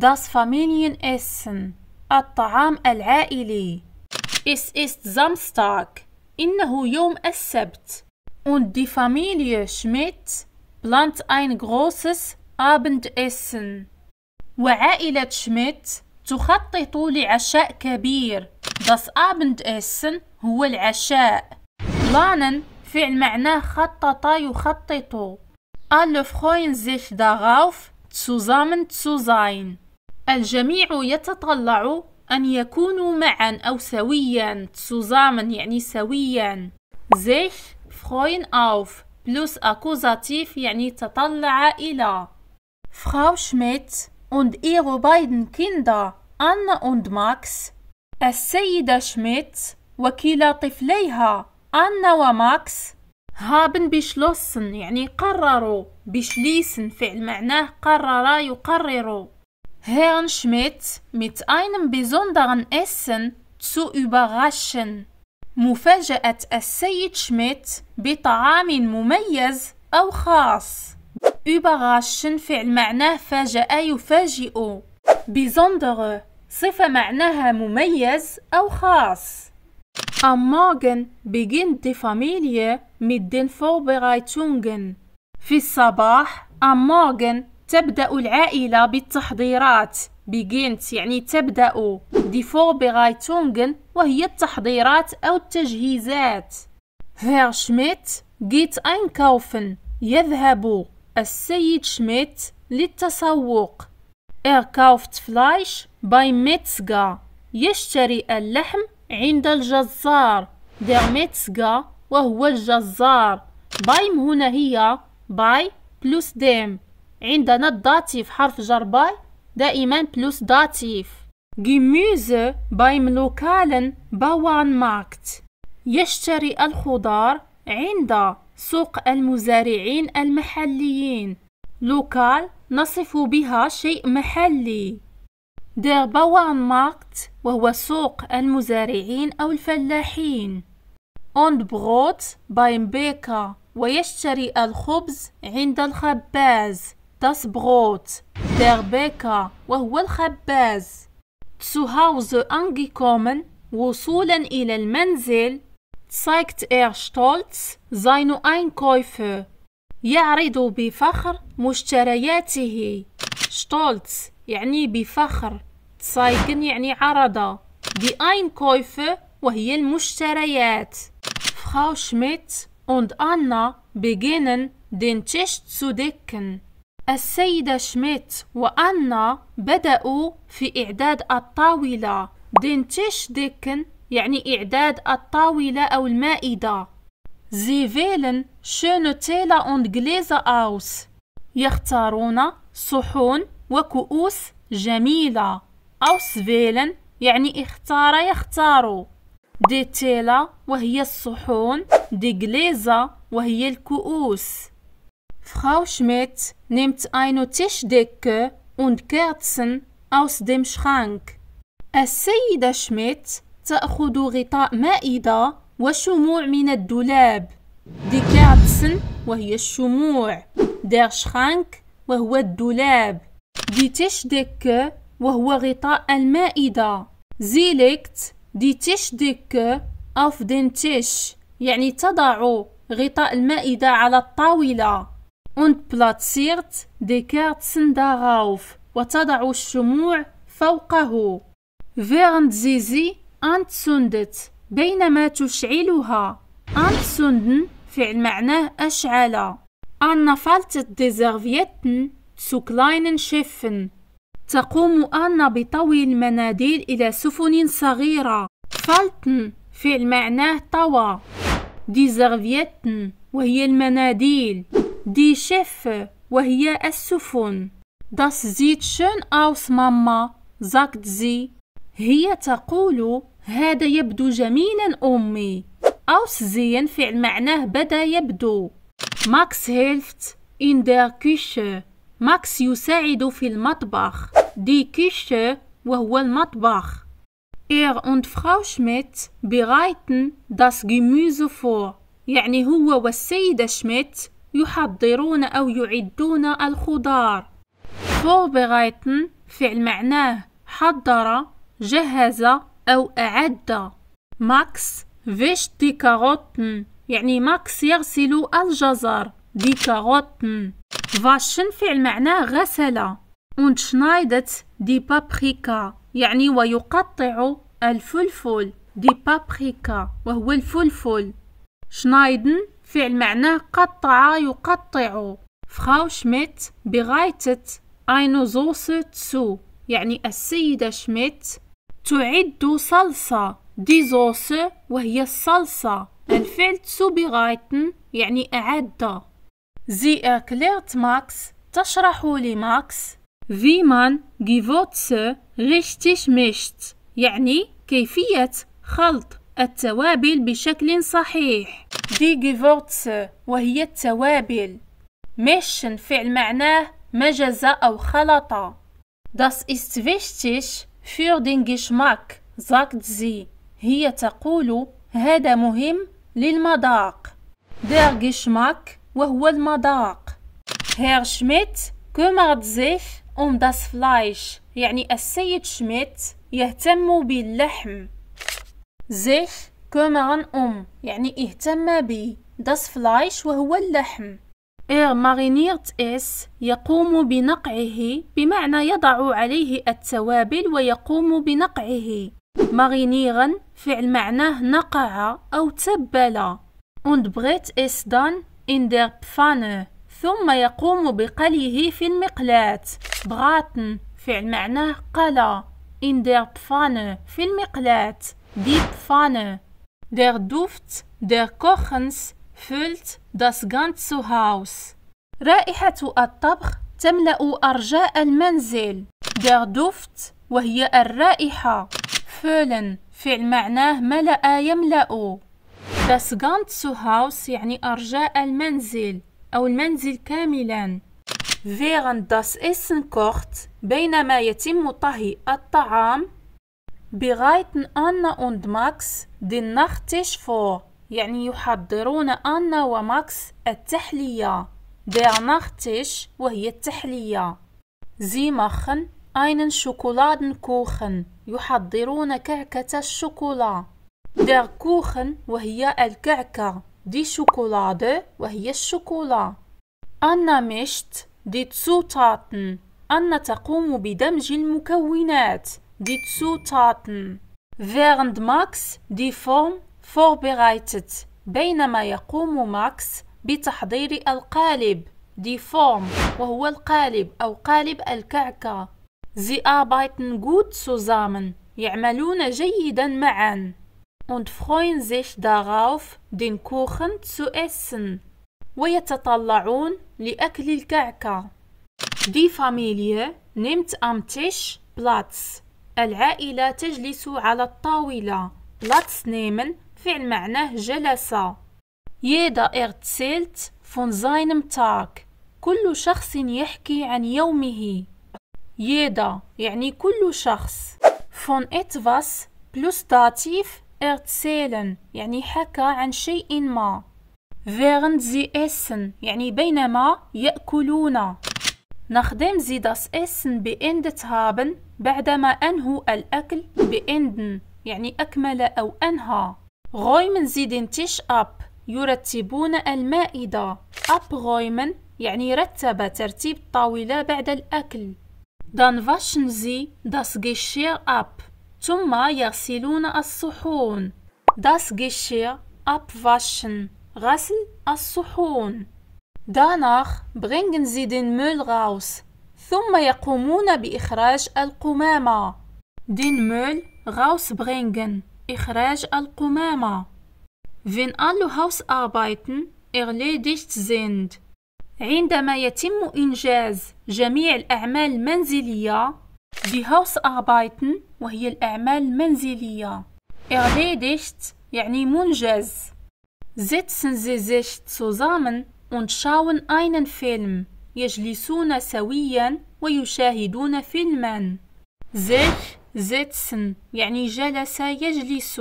Das Familienessen. الطعام العائلي. Es ist Samstag. إنه يوم السبت. Und die Familie Schmidt plant ein großes Abendessen. وعائلة شميت تخطط لعشاء كبير. Das Abendessen هو العشاء. planen فعل معناه خطط يخطط. Alle freuen sich darauf, zusammen zu sein. الجميع يتطلع أن يكونوا معا أو سويا zusammen يعني سويا زيخ فخوين أوف بلوس أكوزاتيف يعني تطلع إلى فخاو شميت und ihre beiden Kinder Anna und Max السيدة شميت وكلا طفليها أنا وماكس haben beschlossen يعني قرروا بشليسن فعل معناه قرر يقرروا Herrn Schmidt mit einem besonderen Essen zu überraschen. مفاجأة السيد شميت بطعام مميز أو خاص. Überraschen فعل معناه فاجأ يفاجئ. Besondere صفة معناها مميز أو خاص. Am Morgen beginnt die Familie mit den Vorbereitungen. في الصباح am Morgen تبدأ العائلة بالتحضيرات بيجينت يعني تبدأ دي فوربيرايتونغن وهي التحضيرات أو التجهيزات هير شميت جيت اينكوفن يذهب السيد شميت للتسوق إير كوفت فلايش باي ميتسغا يشتري اللحم عند الجزار. دير ميتسغا وهو الجزار. بايم هنا هي باي بلوس ديم عندنا الداتيف حرف جر باي دائما بلوس داتيف جيموزه بايم لوكالن باوان ماركت يشتري الخضار عند سوق المزارعين المحليين لوكال نصف بها شيء محلي دير باوان ماركت وهو سوق المزارعين أو الفلاحين اوند بغوت بايم بيكا ويشتري الخبز عند الخباز das Brot, der Bäcker, وهو الخباز. Zu Hause angekommen, وصولا إلى المنزل, zeigt er stolz seine Einkäufe. يعرض بفخر مشترياته. stolz يعني بفخر. zeigen يعني عرض. Die Einkäufe وهي المشتريات. Frau Schmidt und Anna beginnen den Tisch zu decken. السيدة شميت وأنا بدأوا في إعداد الطاولة دينتش ديكن يعني إعداد الطاولة أو المائدة زي فيلن schöne تيلا und Gläser يختارون صحون وكؤوس جميلة. أوس فيلن يعني اختار يختار. دي تيلا وهي الصحون دي جليزا وهي الكؤوس Frau Schmidt nimmt eine Tischdecke und Kerzen aus dem Schrank. السيدة شميت تأخذ غطاء مائدة وشموع من الدولاب. دي Kerzen وهي الشموع. Der شخانك وهو الدولاب. دي تشدك وهو غطاء المائدة. legt دي تشدك أوف den Tisch يعني تضع غطاء المائدة على الطاولة. und platziert die Kerzen darauf وتضع الشموع فوقه während sie sie anzündet بينما تشعلها anzünden فعل معناه أشعل Anna faltet die Servietten zu kleinen Schiffen تقوم أنا بطوي المناديل إلى سفن صغيرة فالتن فعل معناه طوى دي زغفيتن وهي المناديل دي شيف وهي السفن داس زيت شون اوس ماما زاكت زي هي تقول هذا يبدو جميلا أمي اوس زين فعل معناه بدا يبدو ماكس هيلفت ان der كيش ماكس يساعد في المطبخ دي كيش وهو المطبخ ار اند فراو شميت بيرايتن داس جيموزو فور يعني هو والسيدة شميت يحضرون أو يعدون الخضار فوربغايتن فعل معناه حضر جهز أو أعد ماكس فيش دي كاروتن يعني ماكس يغسل الجزر دي كاروتن فاشن فعل معناه غسل und schneidet دي بابريكا يعني ويقطع الفلفل دي بابريكا وهو الفلفل شنايدن فعل معناه قطع يقطع فراو شميت بغايتت اينو Soße تسو يعني السيدة شميت تعد صلصة دي زوس وهي الصلصة الفعل تسو بغايتن يعني أعد زي أكليرت ماكس تشرح لماكس wie man Gewürze richtig mischt يعني كيفية خلط التوابل بشكل صحيح دي جيفورتس وهي التوابل ميشن فعل معناه مجز أو خلط داس إست فيشتش فور den زاكت زي هي تقول هذا مهم للمذاق. Der جيشماك وهو المذاق. هير شميت كومارت زيف أم داس فلايش يعني السيد شميت يهتم باللحم. زيف kümmern أم يعني اهتم به داس فلايش وهو اللحم إير مارينيرت إس يقوم بنقعه بمعنى يضع عليه التوابل ويقوم بنقعه مارينيرا فعل معناه نقع أو تبل und بغيت إس دان in der Pfanne ثم يقوم بقليه في المقلاة براتن فعل معناه قلى in der Pfanne في المقلاة die Pfanne Der Duft der Kochens füllt das ganze Haus. رائحة الطبخ تملأ أرجاء المنزل. Der Duft وهي الرائحة. füllen فعل معناه ملأ يملأ. Das ganze Haus يعني أرجاء المنزل أو المنزل كاملا. Während das Essen kocht بينما يتم طهي الطعام bereiten Anna und Max den Nachtisch vor يعني يحضرون أنا وماكس التحلية der Nachtisch وهي التحلية Sie machen einen Schokoladenkuchen يحضرون كعكة الشوكولا der Kuchen وهي الكعكة die Schokolade وهي الشوكولا أنا mischt die Zutaten أنا تقوم بدمج المكونات die Zutaten, während Max die Form vorbereitet. بينما يقوم ماكس بتحضير القالب die Form وهو القالب أو قالب الكعكة Sie arbeiten gut zusammen يعملون جيدا معا und freuen sich darauf den Kuchen zu essen ويتطلعون لأكل الكعكة Die Familie nimmt am Tisch Platz العائلة تجلس على الطاولة لاتس نيمن فعل معناه جلسة يدا ارتسلت فون زاينم تاك كل شخص يحكي عن يومه يدا يعني كل شخص فون اتفاس بلوس داتيف ارتسيلن يعني حكى عن شيء ما فيرن زي اسن يعني بينما يأكلون نخدم زي داس اسن بإندت هابن بعدما أنهوا الأكل بإندن يعني أكمل أو أنهى غويمن زيدن تيش أب يرتبون المائدة أب غويمن يعني رتب ترتيب الطاولة بعد الأكل دان فاشن زي داس جيشير أب ثم يغسلون الصحون داس جيشير أب فاشن غسل الصحون دانخ برينجن sie مول Müll ثم يقومون بإخراج القمامة Den Müll rausbringen. إخراج القمامة. Wenn alle Hausarbeiten erledigt sind. عندما يتم إنجاز جميع الأعمال المنزلية die Hausarbeiten وهي الأعمال المنزلية erledigt يعني منجز setzen Sie sich zusammen und schauen einen Film يجلسون سويا ويشاهدون فيلما زيت زيتسن يعني جلس يجلس